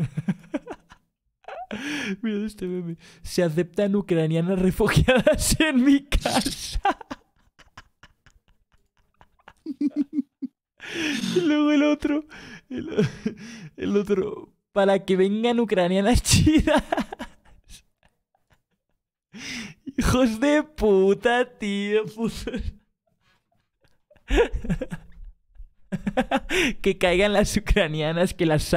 Mira este meme. Se aceptan ucranianas refugiadas en mi casa. y luego el otro. El, otro. Para que vengan ucranianas chidas. Hijos de puta, tío. que caigan las ucranianas que las